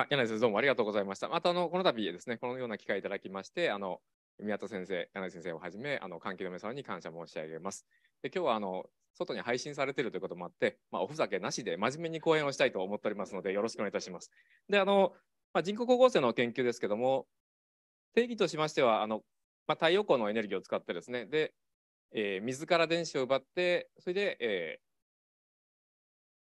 あ、柳先生、どうもありがとうございました。また、あの、この度ですね、このような機会いただきまして、あの、宮田先生、柳先生をはじめ、あの、関係の皆様に感謝申し上げます。で、今日は、あの、外に配信されているということもあって、まあ、おふざけなしで真面目に講演をしたいと思っておりますので、よろしくお願いいたします。で、あの、まあ、人工光合成の研究ですけども、定義としましては、あの、まあ、太陽光のエネルギーを使ってですね、で、えー、水から電子を奪って、それで、えー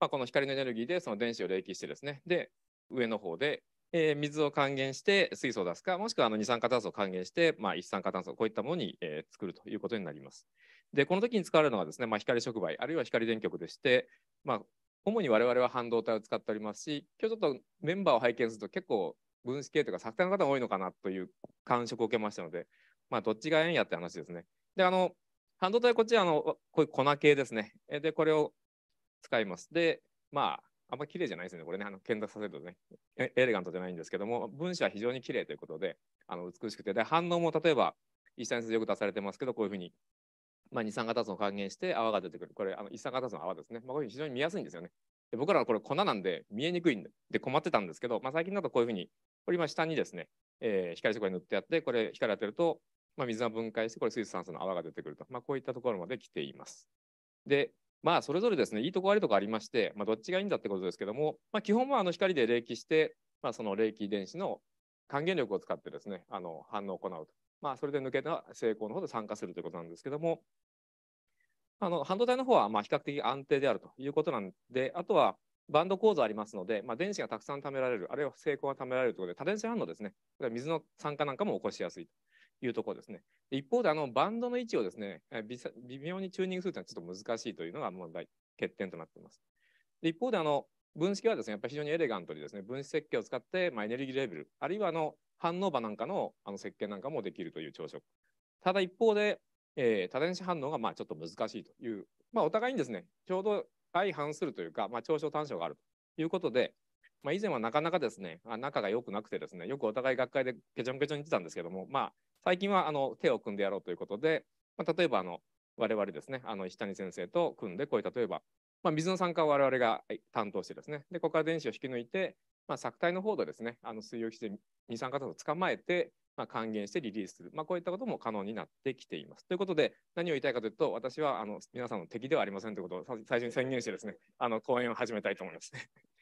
まあ、この光のエネルギーでその電子を冷気してですね、で、上の方で、えー、水を還元して水素を出すか、もしくはあの二酸化炭素を還元して、まあ、一酸化炭素、こういったものに、えー、作るということになります。で、この時に使われるのはですね、まあ、光触媒、あるいは光電極でして、まあ、主に我々は半導体を使っておりますし、今日ちょっとメンバーを拝見すると結構分子系というか作体の方が多いのかなという感触を受けましたので、まあ、どっちがええんやって話ですね。で、あの、半導体こっちあの、こういう粉系ですね。で、これを使います。で、まあ、あんま綺麗じゃないですね、これね、あの見学させるとねエ、エレガントじゃないんですけども、分子は非常に綺麗ということで、あの美しくて、で反応も例えば、一酸素よく出されてますけど、こういうふうに、まあ、二酸化炭素を還元して泡が出てくる、これ、あの一酸化炭素の泡ですね、まあ、こういうふうに非常に見やすいんですよね。で僕らはこれ粉なんで見えにくいんで困ってたんですけど、まあ、最近だとこういうふうに、これ今下にですね、えー、光そに塗ってやって、これ光当てると、まあ、水が分解して、これ水素酸素の泡が出てくると、まあ、こういったところまで来ています。で、まあ、それぞれですね、いいとこ悪いとこありまして、まあ、どっちがいいんだってことですけども、まあ、基本はあの光で冷気して、まあ、その冷気遺伝子の還元力を使ってですね、あの反応を行うと。まあ、それで抜けた成功の方で参加するということなんですけども、あの半導体の方はま比較的安定であるということなんで、あとはバンド構造ありますので、まあ、電子がたくさん貯められる、あるいは成功が貯められるということで、多電子反応ですね、水の酸化なんかも起こしやすいいうところですね。一方で、あの、バンドの位置をですね、微妙にチューニングするというのはちょっと難しいというのが問題、欠点となっています。一方で、あの、分析はですね、やっぱり非常にエレガントにですね、分子設計を使って、まあ、エネルギーレベル、あるいはあの、反応場なんかのあの設計なんかもできるという朝食。ただ一方で、えー、多電子反応がまあちょっと難しいという、まあ、お互いにですね、ちょうど相反するというか、まあ、長所短所があるということで、まあ、以前はなかなかですね、仲が良くなくてですね、よくお互い学会でケチョンケチョンに言ってたんですけども、まあ、最近はあの手を組んでやろうということで、まあ、例えばあの我々ですね、あの石谷先生と組んで、こういう例えば、まあ、水の酸化を我々が担当してですね、でここから電子を引き抜いて、まあ、作体の方でですね、あの水溶液して二酸化炭素を捕まえて、まあ、還元してリリースする、まあ、こういったことも可能になってきています。ということで、何を言いたいかというと、私はあの皆さんの敵ではありませんということを最初に宣言してですね、あの講演を始めたいと思います。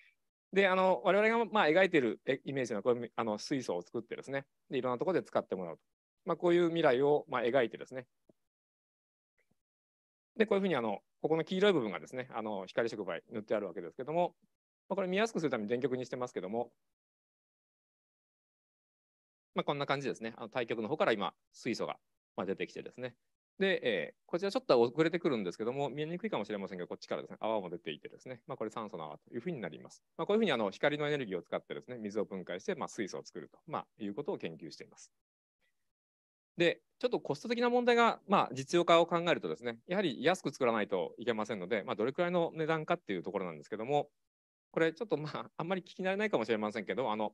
で、あの我々がまあ描いているイメージのこういうあの水素を作ってですねで、いろんなところで使ってもらうと。まあ、こういう未来をまあ描いてですね、で、こういうふうにあの、ここの黄色い部分がですね、あの光触媒塗ってあるわけですけども、まあ、これ見やすくするために電極にしてますけども、まあ、こんな感じですね、あの対極の方から今、水素が出てきてですね、で、えー、こちらちょっと遅れてくるんですけども、見えにくいかもしれませんが、こっちからですね、泡も出ていてですね、まあ、これ酸素の泡というふうになります。まあ、こういうふうにあの光のエネルギーを使ってですね、水を分解して、まあ、水素を作ると、まあ、いうことを研究しています。で、ちょっとコスト的な問題が、まあ、実用化を考えるとですね、やはり安く作らないといけませんので、まあ、どれくらいの値段かっていうところなんですけども、これちょっとまあ、あんまり聞き慣れないかもしれませんけど、あの、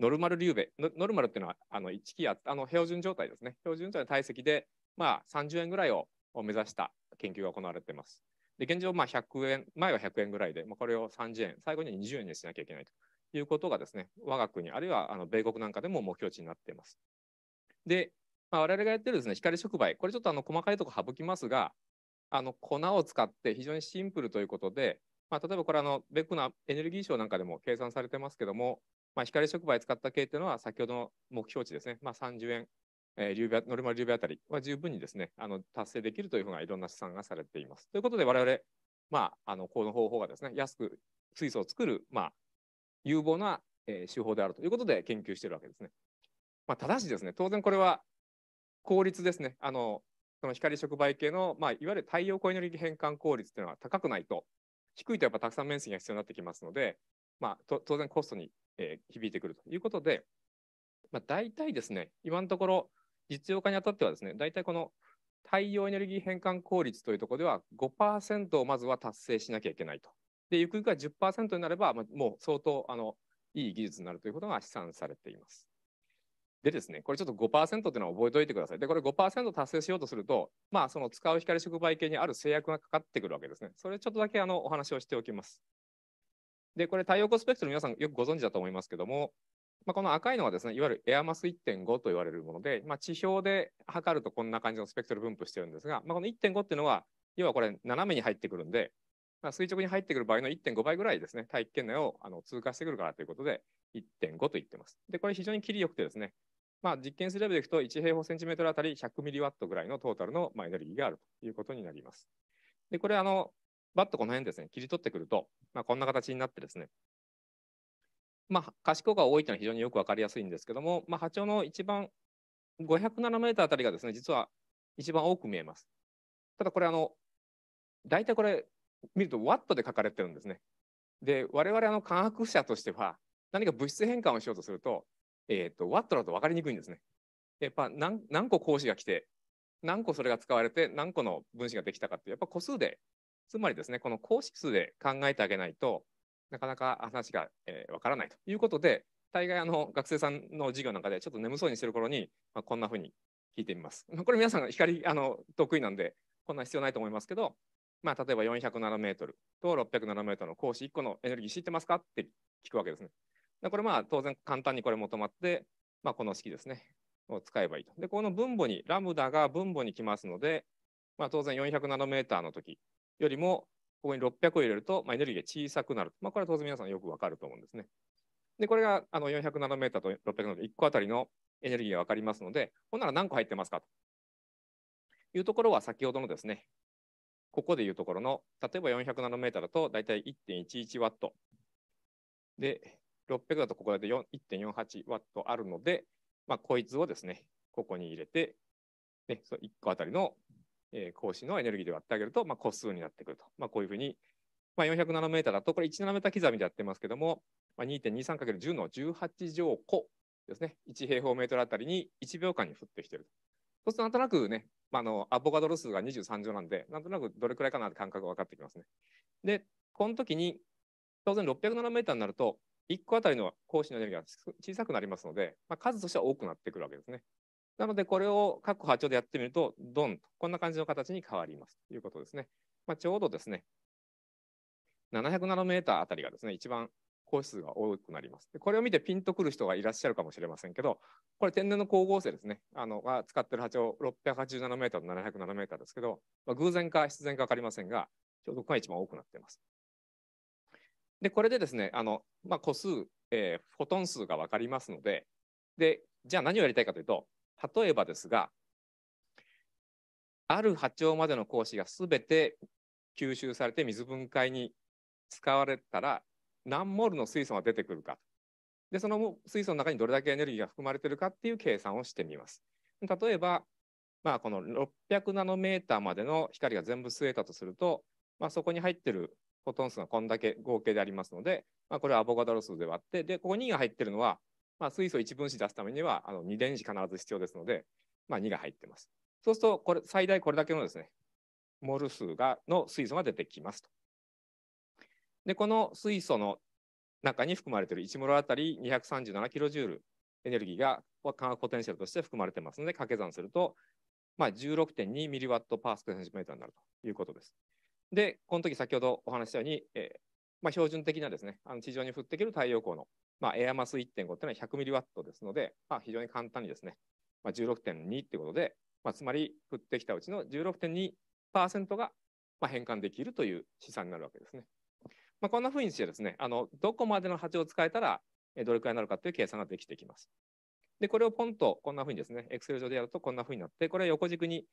ノルマルリューベ、ノルマルっていうのは、あの、1気圧、あの、標準状態ですね。標準状態の体積で、まあ、30円ぐらいを目指した研究が行われています。で、現状、まあ、100円、前は100円ぐらいで、まあ、これを30円、最後には20円にしなきゃいけないということがですね、我が国、あるいはあの米国なんかでも目標値になっています。で、まあ、我々がやってるですね光触媒これちょっとあの細かいとこ省きますがあの粉を使って非常にシンプルということで、まあ、例えばこれあのベックのエネルギー賞なんかでも計算されてますけども、まあ、光触媒使った系っていうのは先ほどの目標値ですね、まあ、30円、えー、リューベノルマルリューベあたりは十分にですねあの達成できるというふうないろんな試算がされています。ということで我々、まあ、あのこの方法がですね安く水素を作る、まあ、有望な、えー、手法であるということで研究しているわけですね。まあ、ただしですね当然これは効率ですね、あのその光触媒系の、まあ、いわゆる太陽光エネルギー変換効率というのは高くないと、低いとやっぱたくさん面積が必要になってきますので、まあ、当然コストに、えー、響いてくるということで、まあ、大体ですね、今のところ実用化にあたってはですね、大体この太陽エネルギー変換効率というところでは5%をまずは達成しなきゃいけないと。で、ゆくゆくは10%になれば、まあ、もう相当あのいい技術になるということが試算されています。でですね、これちょっと5%っていうのは覚えておいてください。で、これ5%達成しようとすると、まあ、その使う光触媒系にある制約がかかってくるわけですね。それちょっとだけあのお話をしておきます。で、これ、太陽光スペクトル皆さんよくご存知だと思いますけども、まあ、この赤いのはですね、いわゆるエアマス1.5と言われるもので、まあ、地表で測るとこんな感じのスペクトル分布してるんですが、まあ、この1.5っていうのは、要はこれ斜めに入ってくるんで、まあ、垂直に入ってくる場合の1.5倍ぐらいですね、大気圏内をあの通過してくるからということで、1.5と言ってます。で、これ非常に切りよくてですね、まあ、実験するレベルでいくと、1平方センチメートルあたり100ミリワットぐらいのトータルの、まあ、エネルギーがあるということになります。で、これ、あの、バッとこの辺ですね、切り取ってくると、まあ、こんな形になってですね、まあ、可視光が多いというのは非常によく分かりやすいんですけども、まあ、波長の一番500ナノメートルあたりがですね、実は一番多く見えます。ただこれ、あの、大体これ見るとワットで書かれてるんですね。で、我々あの科学者としては、何か物質変換をしようとすると、えっ、ー、と、ワットだと分かりにくいんですね。やっぱ何何個講師が来て、何個それが使われて、何個の分子ができたかって、やっぱ個数で、つまりですね、この公式数で考えてあげないとなかなか話が、えー、分からないということで、大概あの学生さんの授業なんかでちょっと眠そうにしてる頃に、まあ、こんなふうに聞いてみます。これ皆さん光あの得意なんで、こんな必要ないと思いますけど、まあ、例えば400ナノメートルと600ナノメートルの格子1個のエネルギー知ってますかって聞くわけですね。これまあ当然簡単にこれも止まって、まあ、この式ですね、を使えばいいと。で、この分母に、ラムダが分母に来ますので、まあ、当然400ナノメーターの時よりも、ここに600を入れると、まあ、エネルギーが小さくなる。まあ、これは当然皆さんよくわかると思うんですね。で、これがあの400ナノメーターと600ナノメーター、1個あたりのエネルギーがわかりますので、ほんなら何個入ってますかというところは先ほどのですね、ここでいうところの、例えば400ナノメーターだと大体1.11ワット。で、600だとここで1.48ワットあるので、まあ、こいつをですね、ここに入れて、ね、その1個あたりの、えー、格子のエネルギーで割ってあげると、まあ、個数になってくると。まあ、こういうふうに、まあ、400ナノメーターだと、これ1ナノメーター刻みでやってますけども、まあ、2.23×10 の18乗個ですね、1平方メートルあたりに1秒間に降ってきてる。そうするとなんとなくね、まあ、のアボカドロ数が23乗なんで、なんとなくどれくらいかなって感覚が分かってきますね。で、この時に、当然600ナノメーターになると、1個あたりの光子のエネルギーが小さくなりますので、まあ、数としては多くなってくるわけですね。なので、これを各波長でやってみると、ドンと、こんな感じの形に変わりますということですね。まあ、ちょうどですね、700ナノメーターあたりがですね、一番光子数が多くなります。でこれを見てピンとくる人がいらっしゃるかもしれませんけど、これ天然の光合成ですね、あのが使ってる波長680ナノメーターと700ナノメーターですけど、まあ、偶然か必然か分かりませんが、ちょうどこが一番多くなっています。で、これでですね、あの、まあ、個数、えー、フォトン数が分かりますので、で、じゃあ何をやりたいかというと、例えばですが、ある波長までの光子がすべて吸収されて水分解に使われたら、何モールの水素が出てくるか。で、その水素の中にどれだけエネルギーが含まれているかっていう計算をしてみます。例えば、まあ、この600ナノメーターまでの光が全部吸えたとすると、まあ、そこに入ってるフォトン数がこんだけ合計でありますので、まあ、これはアボガドロ数で割って、で、ここ2が入ってるのは、まあ、水素1分子出すためにはあの2電子必ず必要ですので、まあ、2が入ってます。そうすると、これ、最大これだけのですね、モル数がの水素が出てきますと。で、この水素の中に含まれている1モルあたり237キロジュールエネルギーが化学ポテンシャルとして含まれてますので、掛け算すると、まあ、16.2ミリワットパースクセンチメートルになるということです。で、この時先ほどお話したように、えー、まあ、標準的なですね、あの地上に降ってくる太陽光の、まあ、エアマス1.5っていうのは100ミリワットですので、まあ、非常に簡単にですね、まあ、16.2ってことで、まあ、つまり降ってきたうちの16.2%が、まあ、変換できるという試算になるわけですね。まあ、こんなふうにしてですね、あのどこまでの波長を使えたら、どれくらいになるかという計算ができてきます。で、これをポンとこんなふうにですね、Excel 上でやるとこんなふうになって、これは横軸に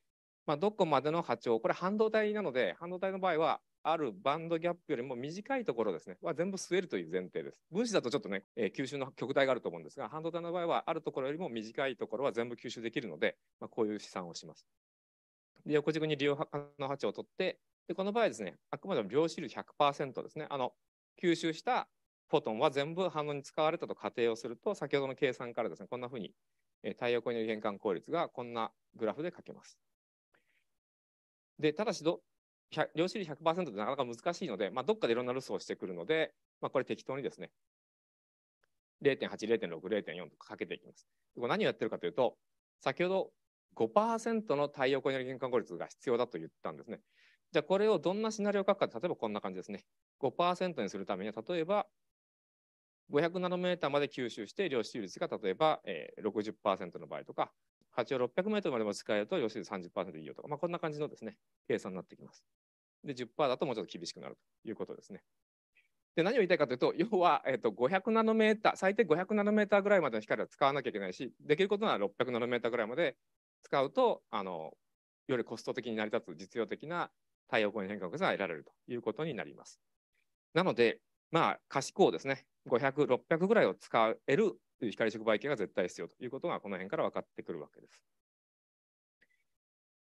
まあ、どこまでの波長、これ半導体なので、半導体の場合は、あるバンドギャップよりも短いところですね、は全部吸えるという前提です。分子だとちょっとね、えー、吸収の極大があると思うんですが、半導体の場合は、あるところよりも短いところは全部吸収できるので、まあ、こういう試算をします。で、横軸に利用の波長を取って、でこの場合ですね、あくまでも量子流100%ですね、あの吸収したフォトンは全部反応に使われたと仮定をすると、先ほどの計算からですね、こんなふうに、えー、太陽光エネルギー変換効率がこんなグラフで書けます。で、ただしど、量子力100%ってなかなか難しいので、まあ、どっかでいろんなルスをしてくるので、まあ、これ適当にですね、0.8、0.6、0.4とかかけていきます。何をやってるかというと、先ほど5%の太陽光エネルギー換効率が必要だと言ったんですね。じゃあこれをどんなシナリオを書くか、例えばこんな感じですね。5%にするためには、例えば500ナノメーターまで吸収して量子率が例えば60%の場合とか、8を6 0 0ルまでも使えると、要するに30%いいよとか、まあ、こんな感じのですね、計算になってきます。で、10%だともうちょっと厳しくなるということですね。で、何を言いたいかというと、要は、えっと、500ナノメーター、最低500ナノメーターぐらいまでの光は使わなきゃいけないし、できることなら600ナノメーターぐらいまで使うと、あの、よりコスト的に成り立つ実用的な太陽光に変化が得られるということになります。なので、まあ、賢いですね、500、600ぐらいを使える光触媒系が絶対必要ということがこの辺から分かってくるわけです。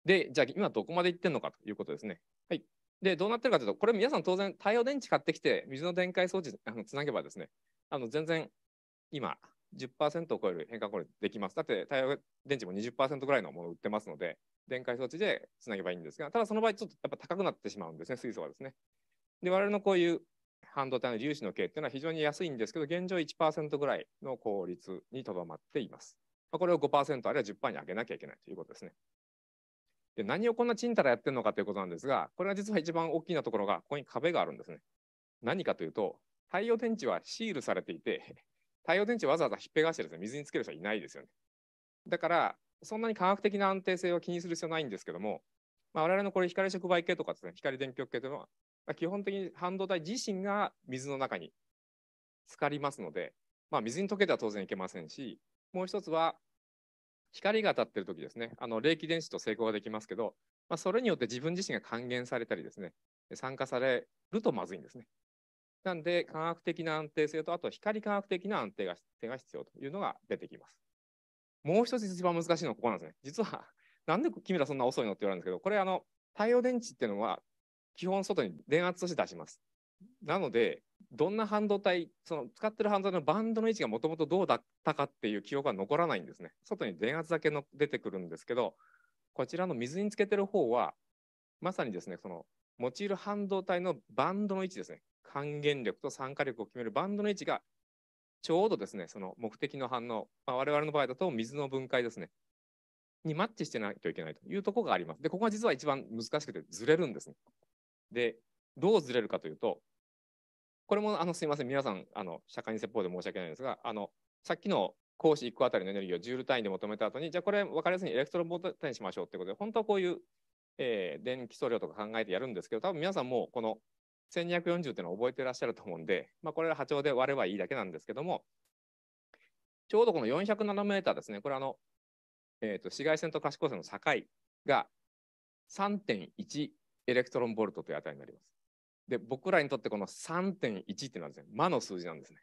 で、じゃあ今どこまでいってるのかということですね。はい。で、どうなってるかというと、これ皆さん当然太陽電池買ってきて、水の電解装置あのつなげばですね、あの全然今10%を超える変化効率できます。だって太陽電池も20%ぐらいのものを売ってますので、電解装置でつなげばいいんですが、ただその場合ちょっとやっぱ高くなってしまうんですね、水素はですね。で、我々のこういう半導体の粒子の径っていうのは非常に安いんですけど、現状1%ぐらいの効率にとどまっています。まこれを5%あるいは10%に上げなきゃいけないということですね。で何をこんなちんたらやってるのかということなんですが、これは実は一番大きなところが、ここに壁があるんですね。何かというと、太陽電池はシールされていて、太陽電池わざわざひっぺがしてですね、水につける人はいないですよね。だから、そんなに科学的な安定性を気にする必要ないんですけども、まあ、我々のこれ光触媒系とかですね、光電極系というのは基本的に半導体自身が水の中に浸かりますので、まあ、水に溶けては当然いけませんし、もう一つは光が当たっている時ですね、あの冷気電子と成功ができますけど、まあ、それによって自分自身が還元されたりですね、酸化されるとまずいんですね。なんで、科学的な安定性と、あと光科学的な安定がが必要というのが出てきます。もう一つ一番難しいのはここなんですね。実は、なんで君らそんな遅いのって言われるんですけど、これあの、太陽電池っていうのは基本外に電圧として出します。なので、どんな半導体、その使ってる半導体のバンドの位置がもともとどうだったかっていう記憶が残らないんですね。外に電圧だけの出てくるんですけど、こちらの水につけてる方は、まさにですね、その用いる半導体のバンドの位置ですね、還元力と酸化力を決めるバンドの位置が、ちょうどですね、その目的の反応、まあ、我々の場合だと水の分解ですね、にマッチしてないといけないというところがあります。で、ここが実は一番難しくてずれるんですね。で、どうずれるかというと、これもあのすみません、皆さん、あの社会に説法で申し訳ないんですが、あのさっきの光子1個あたりのエネルギーをジュール単位で求めた後に、じゃあこれ分かりやすいエレクトロボルトにしましょうということで、本当はこういう、えー、電気素量とか考えてやるんですけど、多分皆さんもこの1240っていうのを覚えてらっしゃると思うんで、まあ、これは波長で割ればいいだけなんですけども、ちょうどこの400ナノメーターですね、これあの、えーと、と紫外線と可視光線の境が3.1エレクトロンボルトという値になります。で、僕らにとってこの3.1ってなんですね。魔の数字なんですね。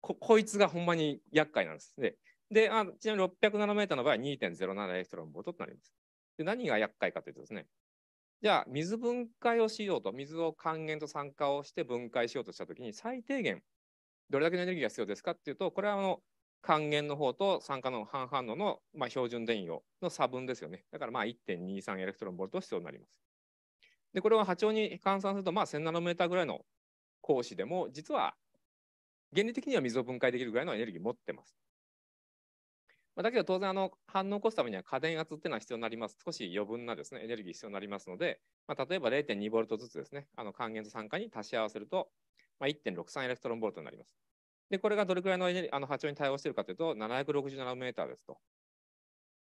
ここいつがほんまに厄介なんです。で、であちなみに600ナノメーターの場合は2.07エレクトロンボルトとなります。で、何が厄介かというとですね、じゃあ水分解をしようと、水を還元と酸化をして分解しようとしたときに最低限どれだけのエネルギーが必要ですかっていうと、これはあの還元の方と酸化の半反応の、まあ、標準電容の差分ですよね。だからまあ1.23エレクトロンボルト必要になります。でこれは波長に換算すると、まあ、1000ナノメーターぐらいの光子でも、実は原理的には水を分解できるぐらいのエネルギー持ってます。まあ、だけど当然あの反応を起こすためには過電圧っていうのは必要になります。少し余分なですねエネルギー必要になりますので、まあ、例えば0.2ボルトずつですね、あの還元と酸化に足し合わせると、まあ、1.63エレクトロンボルトになります。で、これがどれくらいのあの波長に対応しているかというと、760ナノメーターですと。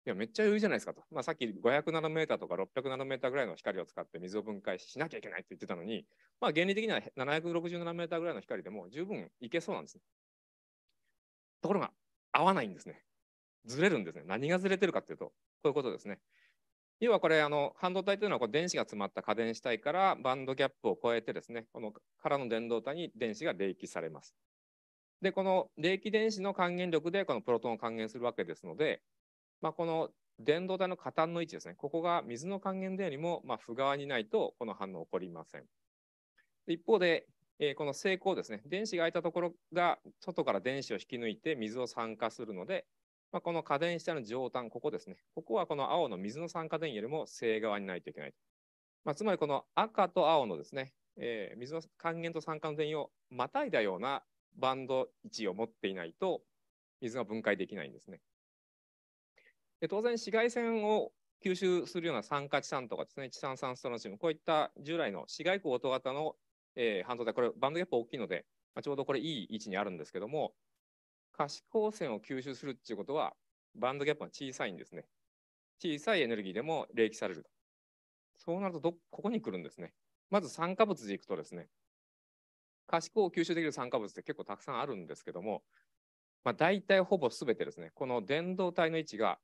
いや、めっちゃ余裕じゃないですかと。まあ、さっき500ナノメーターとか600ナノメーターぐらいの光を使って水を分解しなきゃいけないって言ってたのに、まあ、原理的には760ナノメーターぐらいの光でも十分いけそうなんですね。ところが、合わないんですね。ずれるんですね。何がずれてるかっていうと、こういうことですね。要はこれ、あの半導体というのはこう電子が詰まった過電子体からバンドギャップを超えてですね、この空の電動体に電子が冷気されます。で、この冷気電子の還元力でこのプロトンを還元するわけですので、まあ、この電動体の下端の位置ですね、ここが水の還元電よりもまあ負側にないと、この反応起こりません。一方で、えー、この成功ですね、電子が空いたところが外から電子を引き抜いて水を酸化するので、まあ、この過電子体の上端、ここですね、ここはこの青の水の酸化電よりも正側にないといけない。まあ、つまりこの赤と青のですね、えー、水の還元と酸化の電をまたいだようなバンド位置を持っていないと、水が分解できないんですね。で当然、紫外線を吸収するような酸化チ酸とかですね、チ酸酸ストロンチウム、こういった従来の紫外光音型の、えー、半導体、これバンドギャップ大きいので、まあ、ちょうどこれいい位置にあるんですけども、可視光線を吸収するっていうことは、バンドギャップが小さいんですね。小さいエネルギーでも冷気されると。そうなるとど、ここに来るんですね。まず酸化物でいくとですね、可視光を吸収できる酸化物って結構たくさんあるんですけども、まあ、大体ほぼすべてですね、この電動体の位置が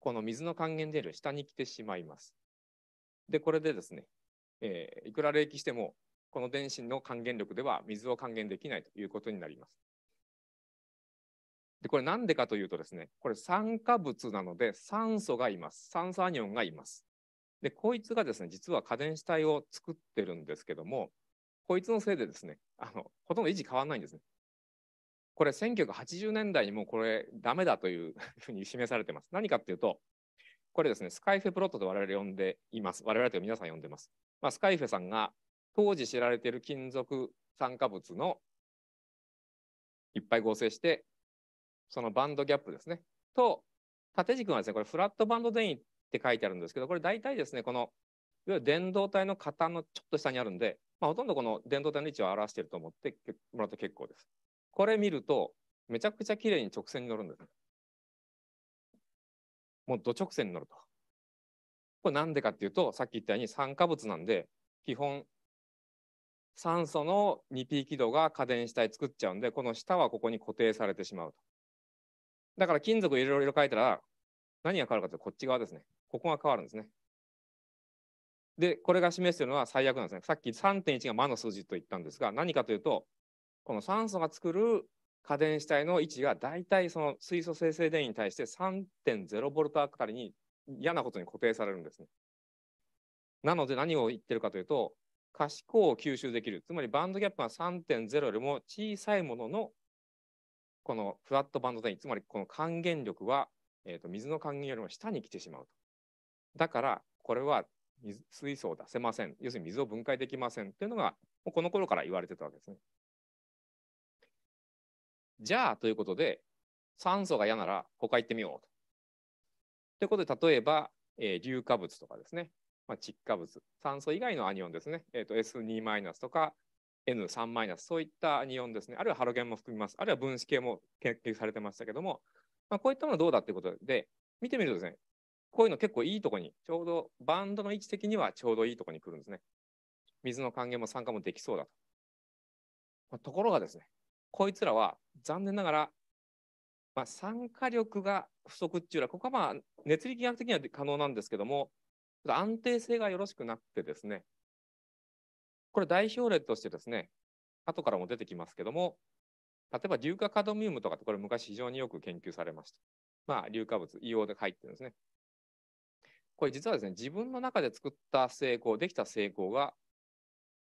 この水の還元電る下に来てしまいます。で、これでですね、えー、いくら冷気しても、この電子の還元力では水を還元できないということになります。で、これなんでかというとですね、これ酸化物なので酸素がいます。酸素アニオンがいます。で、こいつがですね、実は家電子体を作ってるんですけども、こいつのせいでですね、あの、ほとんど維持変わらないんですね。これ1980年代にもうこれダメだというふうに示されてます。何かっていうと、これですね、スカイフェプロットと我々呼んでいます。我々という皆さん呼んでます。まあ、スカイフェさんが当時知られている金属酸化物のいっぱい合成して、そのバンドギャップですね。と、縦軸はですね、これフラットバンド電位って書いてあるんですけど、これ大体ですね、この、いわゆる電動体の型のちょっと下にあるんで、まあ、ほとんどこの電動体の位置を表していると思ってもらうと結構です。これ見ると、めちゃくちゃ綺麗に直線に乗るんです。もう土直線に乗ると。これなんでかっていうと、さっき言ったように酸化物なんで、基本、酸素の 2P 軌道が過電子体作っちゃうんで、この下はここに固定されてしまうと。だから金属いろいろ変えたら、何が変わるかというと、こっち側ですね。ここが変わるんですね。で、これが示しているのは最悪なんですね。さっき3.1が魔の数字と言ったんですが、何かというと、この酸素が作る過電子体の位置が大体その水素生成電位に対して3.0ボルトあたりに嫌なことに固定されるんですね。なので何を言ってるかというと、可視光を吸収できる、つまりバンドギャップが3.0よりも小さいもののこのフラットバンド電位、つまりこの還元力は、えー、と水の還元よりも下に来てしまうと。だから、これは水素を出せません。要するに水を分解できませんというのが、この頃から言われてたわけですね。じゃあ、ということで、酸素が嫌なら他行ってみようと。ということで、例えば、えー、硫化物とかですね、まあ、窒化物、酸素以外のアニオンですね、えーと、S2- とか N3-、そういったアニオンですね、あるいはハロゲンも含みます、あるいは分子系も研究されてましたけども、まあ、こういったものどうだということで、見てみるとですね、こういうの結構いいとこに、ちょうどバンドの位置的にはちょうどいいとこに来るんですね。水の還元も酸化もできそうだと。まあ、ところがですね、こいつらは残念ながら、まあ、酸化力が不足っていうのは、ここはまあ熱力学的には可能なんですけども、ちょっと安定性がよろしくなくてですね、これ代表例としてですね、後からも出てきますけども、例えば硫化カドミウムとかってこれ昔非常によく研究されました。まあ、硫化物、硫黄で入ってるんですね。これ実はですね、自分の中で作った成功、できた成功が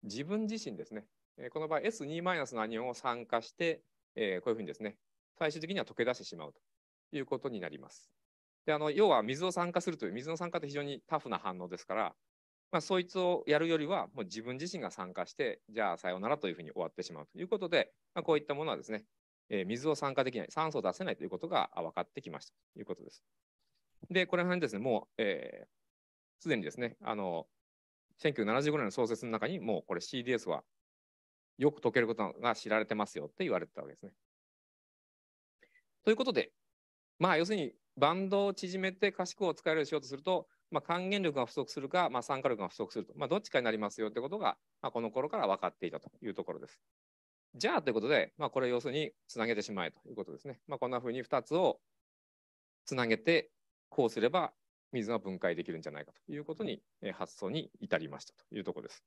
自分自身ですね、えこの場合 S2- のアニオンを酸化して、えこういうふうにですね、最終的には溶け出してしまうということになります。であの要は水を酸化するという、水の酸化って非常にタフな反応ですから、まあ、そいつをやるよりは、もう自分自身が酸化して、じゃあさようならというふうに終わってしまうということで、まあ、こういったものはですね、えー、水を酸化できない、酸素を出せないということが分かってきましたということです。で、これはですね、もう、えー、すでにですね、あの、1975年の創設の中に、もうこれ CDS はよく解けることが知られてますよって言われてたわけですね。ということで、まあ、要するにバンドを縮めて可視光を使えるようにしようとすると、まあ、還元力が不足するか、まあ、酸化力が不足すると、まあ、どっちかになりますよってことが、まあ、この頃から分かっていたというところです。じゃあということで、まあ、これを要するにつなげてしまえということですね。まあ、こんなふうに2つをつなげて、こうすれば水が分解できるんじゃないかということに、え発想に至りましたというところです。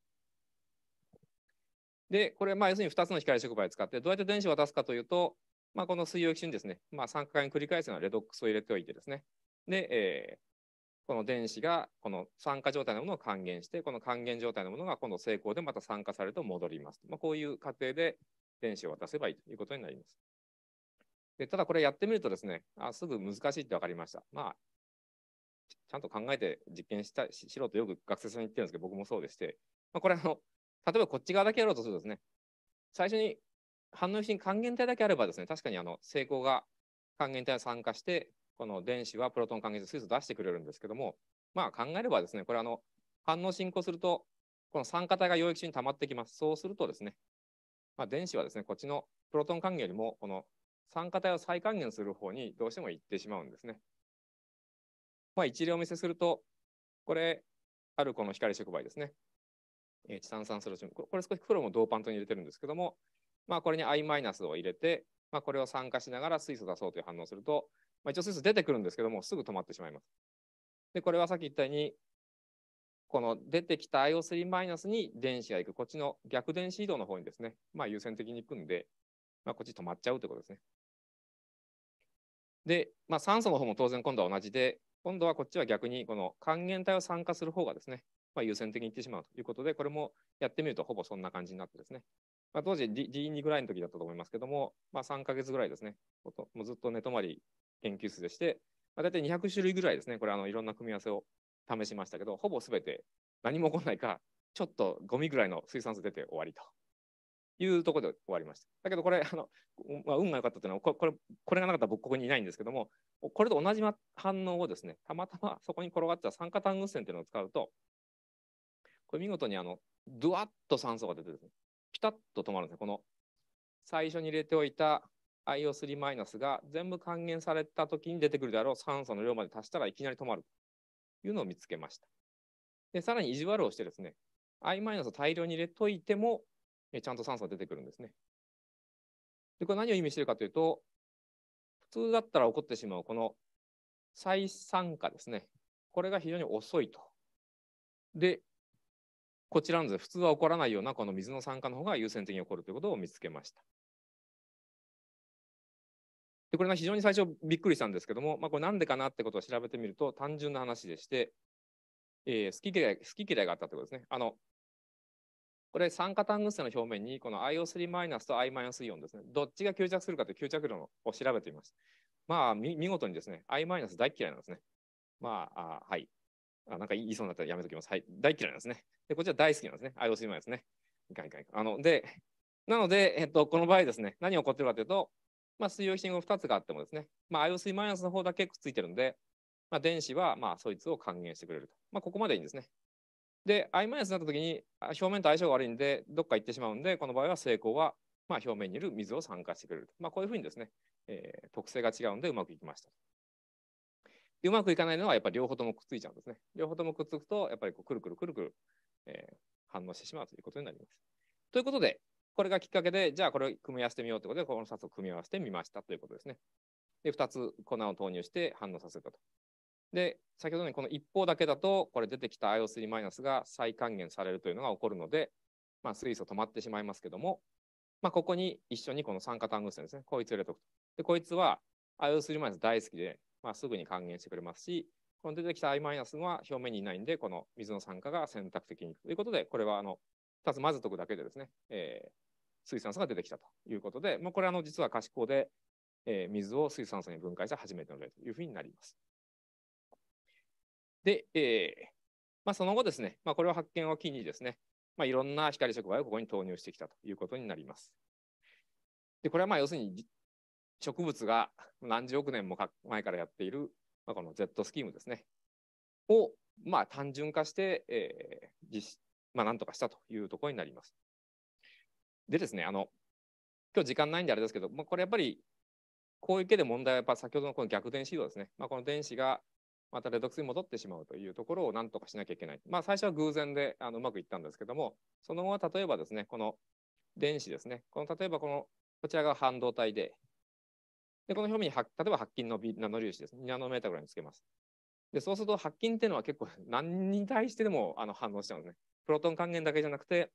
で、これ、まあ、要するに2つの光触媒を使って、どうやって電子を渡すかというと、まあ、この水溶液中にですね、まあ、酸化に繰り返すようなレドックスを入れておいてですね、で、えー、この電子がこの酸化状態のものを還元して、この還元状態のものが今度成功でまた酸化されると戻ります。まあ、こういう過程で電子を渡せばいいということになります。でただこれやってみるとですね、あすぐ難しいって分かりました。まあ、ちゃんと考えて実験したしろとよく学生さんに言ってるんですけど、僕もそうでして、まあ、これあの、例えばこっち側だけやろうとするとですね、最初に反応不還元体だけあればですね、確かにあの成功が還元体が参加して、この電子はプロトン還元水素出してくれるんですけども、まあ考えればですね、これあの反応進行すると、この酸化体が溶液中に溜まってきます。そうするとですね、まあ、電子はですね、こっちのプロトン還元よりも、この酸化体を再還元する方にどうしても行ってしまうんですね。まあ、一例お見せすると、これ、あるこの光触媒ですね。えー、酸スロチこれ少し黒もドーパントに入れてるんですけども、まあ、これに I マイナスを入れて、まあ、これを酸化しながら水素出そうという反応すると、まあ、一応水素出てくるんですけども、すぐ止まってしまいます。で、これはさっき言ったように、この出てきた IO3 マイナスに電子が行く、こっちの逆電子移動の方にですね、まあ、優先的に行くんで、まあ、こっち止まっちゃうということですね。で、まあ、酸素の方も当然今度は同じで、今度はこっちは逆にこの還元体を酸化する方がですね、まあ、優先的に行ってしまうということで、これもやってみるとほぼそんな感じになってですね。まあ、当時 D、2ぐらいの時だったと思いますけども、まあ、3ヶ月ぐらいですね、もうずっと寝泊まり研究室でして、まあ、大体200種類ぐらいですね、これあのいろんな組み合わせを試しましたけど、ほぼすべて何も起こらないか、ちょっとゴミぐらいの水産素出て終わりというところで終わりました。だけどこれ、あのまあ、運が良かったというのはこれ、これがなかったら僕ここにいないんですけども、これと同じ反応をですね、たまたまそこに転がった酸化炭偶線というのを使うと、これ見事にあの、ドワッと酸素が出てですね、ピタッと止まるんですね。この最初に入れておいた IO3 マイナスが全部還元された時に出てくるであろう酸素の量まで達したらいきなり止まるというのを見つけました。で、さらに意地悪をしてですね、I マイナスを大量に入れといても、えちゃんと酸素が出てくるんですね。で、これ何を意味しているかというと、普通だったら起こってしまうこの再酸化ですね。これが非常に遅いと。で、こちらの図、普通は起こらないようなこの水の酸化の方が優先的に起こるということを見つけました。でこれが非常に最初びっくりしたんですけども、まあ、これなんでかなってことを調べてみると単純な話でして、えー、好き嫌い好き嫌いがあったということですね。あのこれ酸化炭素の表面にこの IO3- と I- イオンですね。どっちが吸着するかという吸着量を調べてみました。まあ見事にですね、I- 大嫌いなんですね。まあ、あはい。あなんか言いそうになったらやめときます。はい。大嫌いなんですね。で、こっちは大好きなんですね。IOC 前ですね。いかんいかんいかん。あの、で、なので、えっと、この場合ですね、何が起こってるかというと、まあ、水溶信号2つがあってもですね、まあ、IOC マイナスの方だけくっついてるんで、まあ、電子は、まあ、そいつを還元してくれると。まあ、ここまでいいんですね。で、I マイナスになった時に、表面と相性が悪いんで、どっか行ってしまうんで、この場合は成功は、まあ、表面にいる水を酸化してくれると。まあ、こういうふうにですね、えー、特性が違うんでうまくいきました。うまくいかないのはやっぱり両方ともくっついちゃうんですね。両方ともくっつくと、やっぱりこうくるくるくるくる、えー、反応してしまうということになります。ということで、これがきっかけで、じゃあこれを組み合わせてみようということで、この2つを組み合わせてみましたということですね。で、2つ粉を投入して反応させたと。で、先ほどにこの一方だけだと、これ出てきた IO3- が再還元されるというのが起こるので、まあ、水素止まってしまいますけども、まあ、ここに一緒にこの酸化炭グスですね、こいつを入れておくと。で、こいつは IO3- 大好きで、まあ、すぐに還元してくれますし、この出てきた i マイナスは表面にいないんで、この水の酸化が選択的にということで、これはあの2つ混ぜとくだけでですね、えー、水酸素が出てきたということで、もうこれあの実は可視光で、えー、水を水酸素に分解した初めての例というふうになります。で、えーまあ、その後ですね、まあ、これを発見を機にですね、まあ、いろんな光触媒をここに投入してきたということになります。で、これはまあ要するに植物が何十億年も前からやっている、まあ、この Z スキームですね、を、まあ、単純化して、えー実まあ、なんとかしたというところになります。でですね、あの今日時間ないんであれですけど、まあ、これやっぱりこういう系で問題はやっぱ先ほどのこの逆電子移動ですね、まあ、この電子がまたレドックスに戻ってしまうというところをなんとかしなきゃいけない。まあ、最初は偶然であのうまくいったんですけども、その後は例えばですね、この電子ですね、この例えばこのこちらが半導体で、で、この表面に、例えば白金のナノ粒子ですね。2ナノメーターぐらいにつけます。で、そうすると白金っていうのは結構何に対してでもあの反応しちゃうんですね。プロトン還元だけじゃなくて、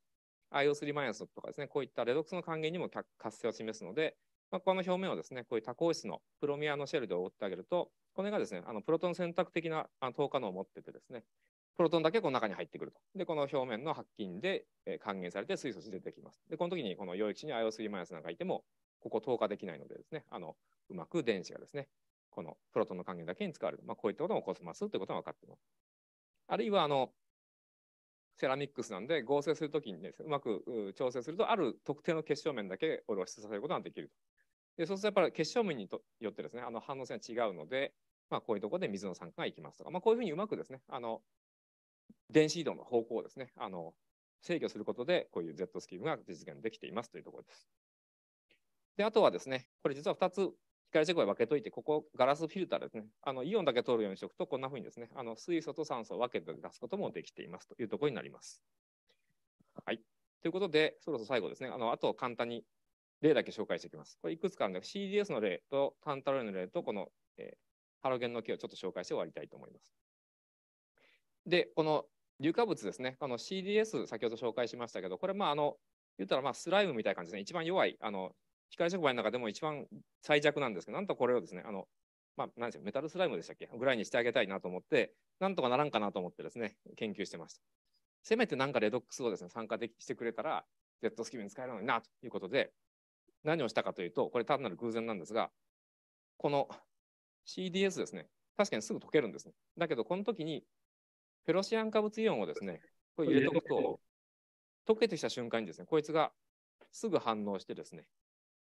IO3 マイナスとかですね、こういったレドックスの還元にも活性を示すので、まあ、この表面をですね、こういう多孔質のプロミアのシェルで覆ってあげると、これがですね、あのプロトン選択的な透過能を持っててですね、プロトンだけこの中に入ってくると。で、この表面の白金で還元されて水素値出てきます。で、この時にこの溶液値に IO3 マイナスなんかいても、ここ透過できないのでですね、あの、うまく電子がですね、このプロトンの還元だけに使われる。まあ、こういったことを起こせますということが分かっています。あるいは、あの、セラミックスなんで合成するときにです、ね、うまく調整すると、ある特定の結晶面だけを露を出させることができると。でそうするとやっぱり結晶面によってですね、あの反応性が違うので、まあ、こういうところで水の酸化がいきますとか、まあ、こういうふうにうまくですね、あの電子移動の方向をですね、あの制御することで、こういう Z スキームが実現できていますというところです。で、あとはですね、これ実は2つ光チェックは分けといて、ここガラスフィルターですね、あのイオンだけ通るようにしておくと、こんなふうにですね、あの水素と酸素を分けて出すこともできていますというところになります。はい。ということで、そろそろ最後ですね、あのあと簡単に例だけ紹介していきます。これいくつかあるので、CDS の例とタンタロイの例と、この、えー、ハロゲンの木をちょっと紹介して終わりたいと思います。で、この硫化物ですね、の CDS、先ほど紹介しましたけど、これ、まあ、あの、言ったら、まあ、スライムみたいな感じですね、一番弱い、あの、光触媒の中でも一番最弱なんですけど、なんとこれをですね、あの、まあ、なんですよ、メタルスライムでしたっけぐらいにしてあげたいなと思って、なんとかならんかなと思ってですね、研究してました。せめてなんかレドックスをですね、参加できしてくれたら、ジェットスキーに使えるのにな、ということで、何をしたかというと、これ単なる偶然なんですが、この CDS ですね、確かにすぐ溶けるんですね。だけど、この時に、ペロシアン化物イオンをですね、これ入れおくと、溶けてきた瞬間にですね、こいつがすぐ反応してですね、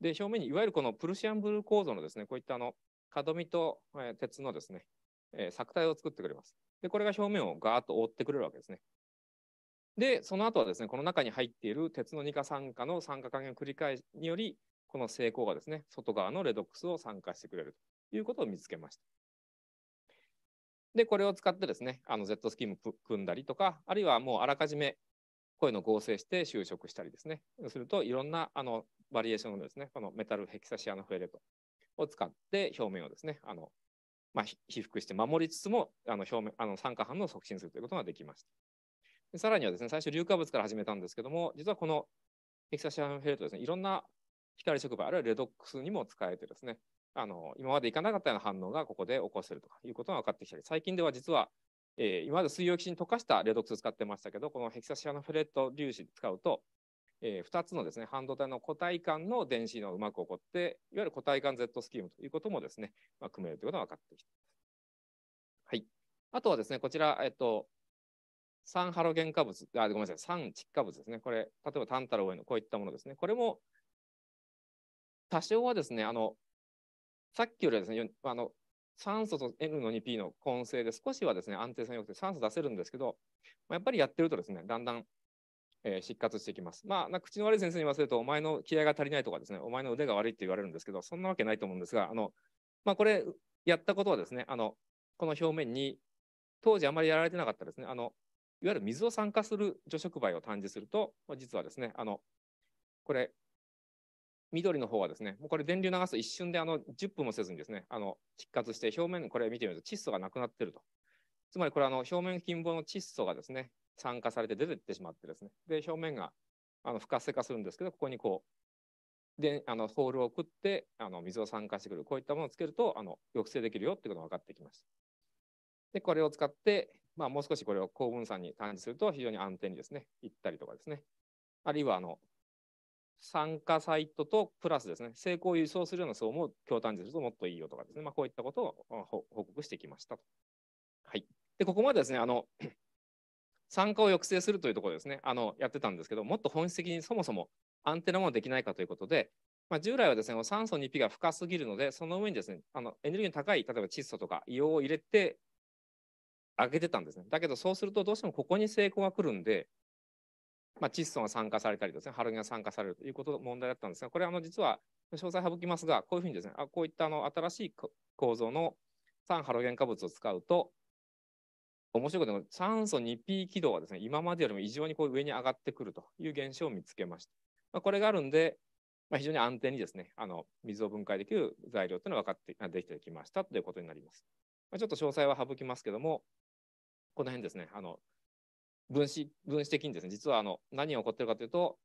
で、表面にいわゆるこのプルシアンブルー構造のですね、こういったあの、角と、えー、鉄のですね、えー、作体を作ってくれます。で、これが表面をガーッと覆ってくれるわけですね。で、その後はですね、この中に入っている鉄の二価酸化の酸化還元繰り返しにより、この成功がですね、外側のレドックスを酸化してくれるということを見つけました。で、これを使ってですね、あの Z スキーム組んだりとか、あるいはもうあらかじめこういうのを合成して就職したりですね。すると、いろんなあのバリエーションのですね、このメタルヘキサシアノフェレトを使って表面をですね、あのまあ、被覆して守りつつも、あの表面あの酸化反応を促進するということができました。でさらにはですね、最初、硫化物から始めたんですけども、実はこのヘキサシアノフェレトですね、いろんな光触媒、あるいはレドックスにも使えてですね、あの今までいかなかったような反応がここで起こせるということが分かってきたり、最近では実はえー、今まで水溶液に溶かしたレドックス使ってましたけど、このヘキサシアノフレット粒子使うと、えー、2つのですね半導体の固体間の電子のうまく起こって、いわゆる固体間 Z スキームということもですね、まあ、組めるということが分かってきてはい。あとはですね、こちら、えっと、酸ハロゲン化物、あごめんなさい、酸窒化物ですね。これ、例えばタンタロウへのこういったものですね。これも、多少はですね、あの、さっきよりはですね、あの酸素と N の 2P の混成で少しはですね安定性が良くて酸素出せるんですけど、まあ、やっぱりやってるとですねだんだん、えー、失活してきます。まあ、口の悪い先生に言わせると、お前の気合が足りないとかですね、お前の腕が悪いって言われるんですけど、そんなわけないと思うんですが、あのまあ、これ、やったことはですねあの、この表面に、当時あまりやられてなかったですね、あのいわゆる水を酸化する除色灰を探知すると、実はですね、あのこれ、緑の方はですね、もうこれ電流流すと一瞬であの10分もせずにですね、あの引活して表面、これ見てみると窒素がなくなってると。つまりこれあの表面近傍の窒素がですね、酸化されて出てってしまってですね、で、表面があの不活性化するんですけど、ここにこう、であのホールを送ってあの水を酸化してくる、こういったものをつけるとあの抑制できるよっていうことが分かってきました。で、これを使って、まあ、もう少しこれを高分散に単にすると非常に安定にですね、いったりとかですね、あるいはあの参加サイトとプラスですね、成功を輸送するような層も強単字するともっといいよとかですね、まあ、こういったことを報告してきましたと。はい。で、ここまでですね、あの、参加を抑制するというところですね、あの、やってたんですけど、もっと本質的にそもそもアンテナもできないかということで、まあ、従来はですね、酸素 2P が深すぎるので、その上にですね、あのエネルギーの高い、例えば窒素とか硫黄を入れてあげてたんですね。だけど、そうするとどうしてもここに成功が来るんで、まあ、窒素が酸化されたりですね、ハロゲンが酸化されるということが問題だったんですが、これあの実は詳細省きますが、こういうふうにですね、あこういったあの新しい構造の酸ハロゲン化物を使うと、面白いことに酸素 2P 軌道はですね、今までよりも異常にこう上に上がってくるという現象を見つけました。まあ、これがあるんで、まあ、非常に安定にですね、あの水を分解できる材料というのが分かってできてきましたということになります。まあ、ちょっと詳細は省きますけども、この辺ですね、あの分子、分子的にですね、実はあの、何が起こってるかというと、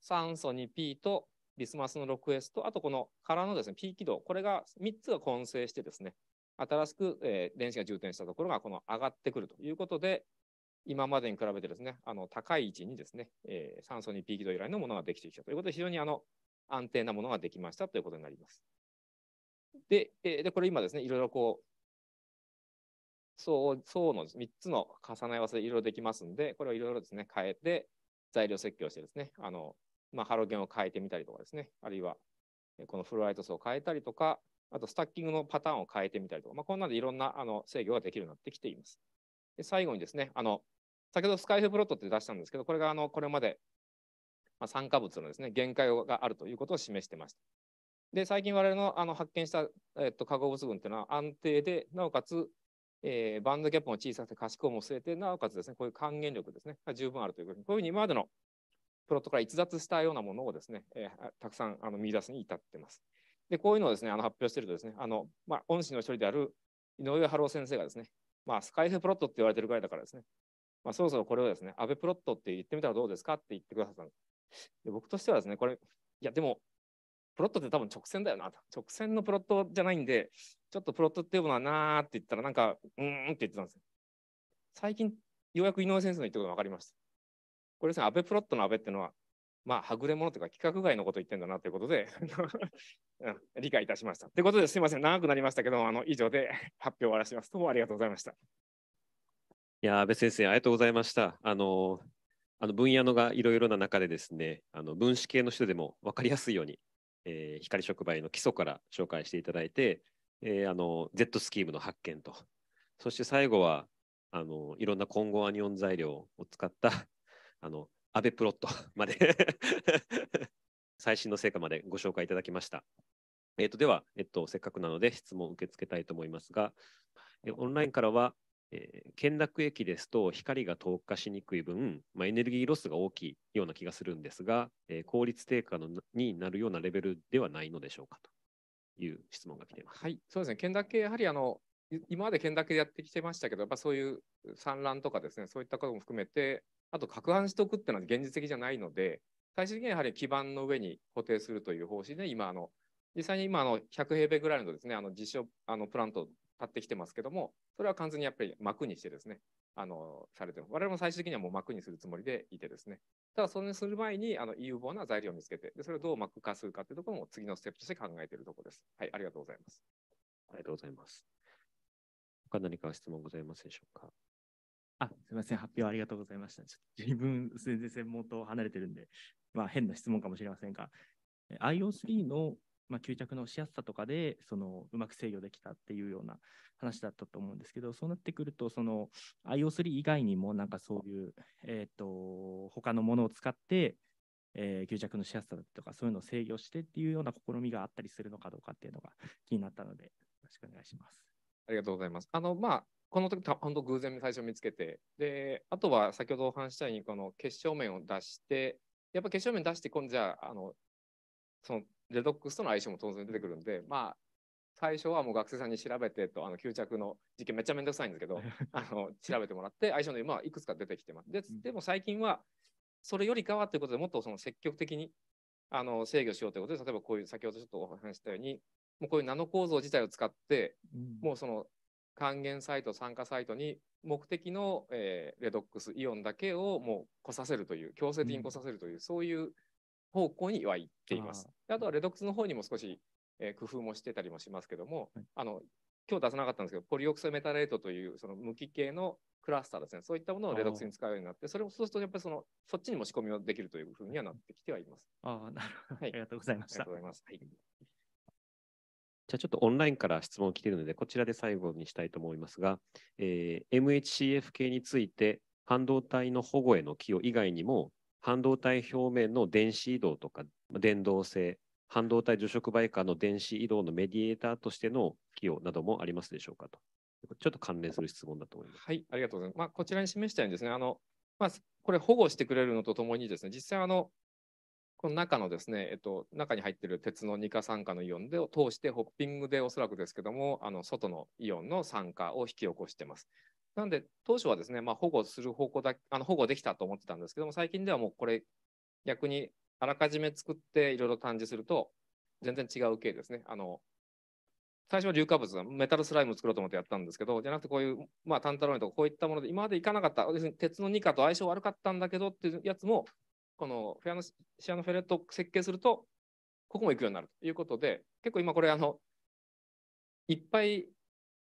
酸素に P とビスマスの 6S と、あとこの空のですね、P 軌道、これが3つが混成してですね、新しく、えー、電子が充填したところがこの上がってくるということで、今までに比べてですね、あの高い位置にですね、えー、酸素に P 軌道由来のものができてきたということで、非常にあの安定なものができましたということになります。で、えー、でこれ今ですね、いろいろこう、層層の3つの重ね合わせでいろいろできますんで、これをいろいろですね、変えて、材料設計をしてですね、あの、まあ、ハロゲンを変えてみたりとかですね、あるいは、このフロライト層を変えたりとか、あと、スタッキングのパターンを変えてみたりとか、まあ、こんなでいろんなあの制御ができるようになってきています。で最後にですね、あの、先ほどスカイフプロットって出したんですけど、これがあの、これまで、まあ、酸化物のですね、限界があるということを示してました。で、最近我々のあの発見した、えっと、化合物群っていうのは安定で、なおかつえー、バンドキャップも小さくて賢も据えて、なおかつですね、こういう還元力ですね、十分あるというふうに、こういうふうに今までのプロットから逸脱したようなものをですね、えー、たくさんあの見出すに至ってます。で、こういうのをですね、あの発表してるとですね、あの、まあ、恩師の一人である井上春夫先生がですね、まあ、スカイフプロットって言われてるぐらいだからですね、まあ、そろそろこれをですね、安倍プロットって言ってみたらどうですかって言ってくださったんです。で僕としてはですね、これ、いや、でも、プロットって多分直線だよな直線のプロットじゃないんで、ちょっとプロットっていうものはなーって言ったら、なんか、うーんって言ってたんですよ。最近、ようやく井上先生の言ったことが分かりました。これですね、安倍プロットの安倍っていうのは、まあ、はぐれ者というか、規格外のことを言ってんだなということで うん、理解いたしました。ということで、すいません、長くなりましたけど、あの以上で発表を終わらせます。どうもありがとうございました。いや、安倍先生、ありがとうございました。あの、あの分野のがいろいろな中でですね、あの分子系の人でも分かりやすいようにえー、光触媒の基礎から紹介していただいて、えー、あの Z スキームの発見と、そして最後はあのいろんな混合アニオン材料を使った あのアベプロット まで 最新の成果までご紹介いただきました。えーと、とでは、えっと、せっかくなので質問を受け付けたいと思いますが、オンラインからはえー、見落液ですと光が透過しにくい分、まあ、エネルギーロスが大きいような気がするんですが、えー、効率低下のになるようなレベルではないのでしょうかという質問が来ています。はい、そうですね。見落やはりあの今まで見落でやってきてましたけど、やっぱそういう産卵とかですね、そういったことも含めて、あと攪拌しておくっていうのは現実的じゃないので、最終的にはやはり基盤の上に固定するという方針で、今あの、実際に今あの100平米ぐらいのですね、あの実証あのプラント買ってきてますけども、それは完全にやっぱり膜にしてですね、あの、されてる。我々も最終的にはもう膜にするつもりでいてですね。ただ、それにする前に、あの、有望な材料を見つけて、でそれをどう膜化するかというところも次のステップとして考えているところです。はい、ありがとうございます。ありがとうございます。他何か質問ございますでしょうか。あ、すみません、発表ありがとうございました。自分、全然専門と離れてるんで、まあ、変な質問かもしれませんが、IO3 のまあ、吸着のしやすさとかでそのうまく制御できたっていうような話だったと思うんですけどそうなってくるとその IO3 以外にもなんかそういう、えーと、他のものを使って、えー、吸着のしやすさとかそういうのを制御してっていうような試みがあったりするのかどうかっていうのが気になったのでよろしくお願いします。ありがとうございます。あのまあこの時本当偶然最初見つけてであとは先ほどお話したようにこの結晶面を出してやっぱ結晶面出して今度じゃああのそのデトックスとの相性も当然出てくるんで、まあ、最初はもう学生さんに調べてと、あの、吸着の実験めっちゃめんどくさいんですけど、あの、調べてもらって、相性の今はいくつか出てきてます。で、でも最近は、それよりかはということでもっとその積極的に、あの、制御しようということで、例えばこういう、先ほどちょっとお話したように、もうこういうナノ構造自体を使って、うん、もうその還元サイト、酸化サイトに目的の、えー、レドックスイオンだけをもう来させるという、強制的に来させるという、うん、そういう方向には行っています。あとはレドックスの方にも少し、えー、工夫もしてたりもしますけども、はい、あの今日出さなかったんですけど、ポリオクソメタレートというその無機系のクラスターですね、そういったものをレドックスに使うようになって、それをそうすると、やっぱりそのそっちにも仕込みをできるというふうにはなってきてはいます。ああ、なるほど、はい。ありがとうございました。ありがとうございます。はい、じゃあちょっとオンラインから質問来ているので、こちらで最後にしたいと思いますが、えー、MHCF 系について、半導体の保護への寄与以外にも、半導体表面の電子移動とか電動性、半導体除色媒介の電子移動のメディエーターとしての寄与などもありますでしょうかと。ちょっと関連する質問だと思います。はい、ありがとうございます。まあ、こちらに示したようにですね、あのまあ、これ保護してくれるのとともにですね、実際あの、この中のですね、えっと、中に入っている鉄の2価酸化のイオンでを通して、ホッピングでおそらくですけども、あの外のイオンの酸化を引き起こしてます。なんで、当初はですね、まあ、保護する方向だあの保護できたと思ってたんですけども、最近ではもうこれ、逆にあらかじめ作っていろいろ探知すると、全然違う系ですね。あの最初は硫化物、メタルスライム作ろうと思ってやったんですけど、じゃなくてこういう、まあ、タンタロインとかこういったもので、今までいかなかった、鉄の2価と相性悪かったんだけどっていうやつも、このフェアのシアノフェレットを設計すると、ここも行くようになるということで、結構今これ、あの、いっぱい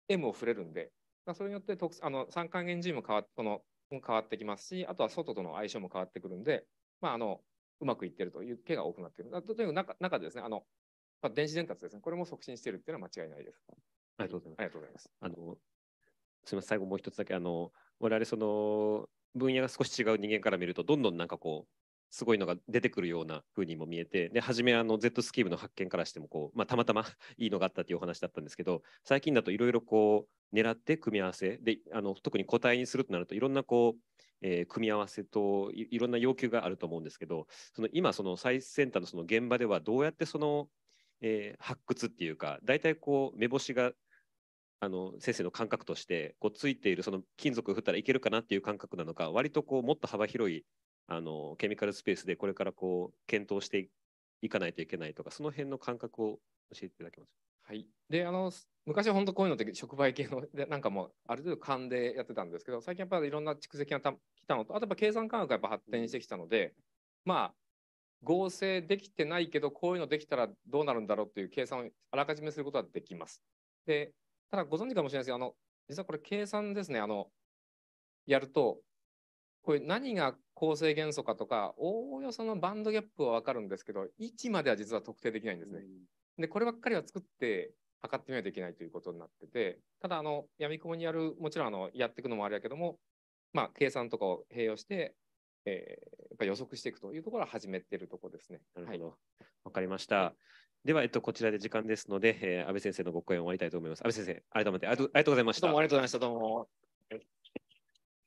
M を触れるんで、まあ、それによって特あの三還元 G も変わこの変わってきますし、あとは外との相性も変わってくるんで、まあ、あのうまくいってるという系が多くなっている。とにかく中中でですね、あのまあ、電子伝達ですね、これも促進しているっていうのは間違いないです。ありがとうございます。ありがとうございます。あのすみません、最後もう一つだけ、あの我々その分野が少し違う人間から見ると、どんどんなんかこう、すごいのが出てくるような風にも見えて、で、初めあの Z スキームの発見からしてもこう、まあ、たまたま いいのがあったというお話だったんですけど、最近だといろいろ狙って組み合わせで、あの特に個体にするとなるといろんなこう、えー、組み合わせといろんな要求があると思うんですけど、その今その最先端のその現場ではどうやってその、えー、発掘っていうか、大体こう目星があの先生の感覚としてこうついているその金属振ったらいけるかなっていう感覚なのか割とこうもっと幅広いあのケミカルスペースでこれからこう検討していかないといけないとか、その辺の感覚を教えていただけますはい、であの昔は本当こういうのって触媒系のでなんかもある程度勘でやってたんですけど最近やっぱりいろんな蓄積がたきたのとあとやっぱ計算科学がやっぱ発展してきたのでまあ合成できてないけどこういうのできたらどうなるんだろうっていう計算をあらかじめすることはできます。でただご存知かもしれないですけどあの実はこれ計算ですねあのやるとこれ何が構成元素かとか、おおよそのバンドギャップはわかるんですけど、位置までは実は特定できないんですね。で、こればっかりは作って測ってみないといけないということになってて、ただ、あの、くもにやる、もちろん、あの、やっていくのもあれやけども、まあ、計算とかを併用して、えー、やっぱ予測していくというところは始めてるとこですね。なるほど。わ、はい、かりました。では、えっと、こちらで時間ですので、えー、安倍先生のご講演を終わりたいと思います。安倍先生、改めてありがとうございました。どうもありがとうございました。どうも。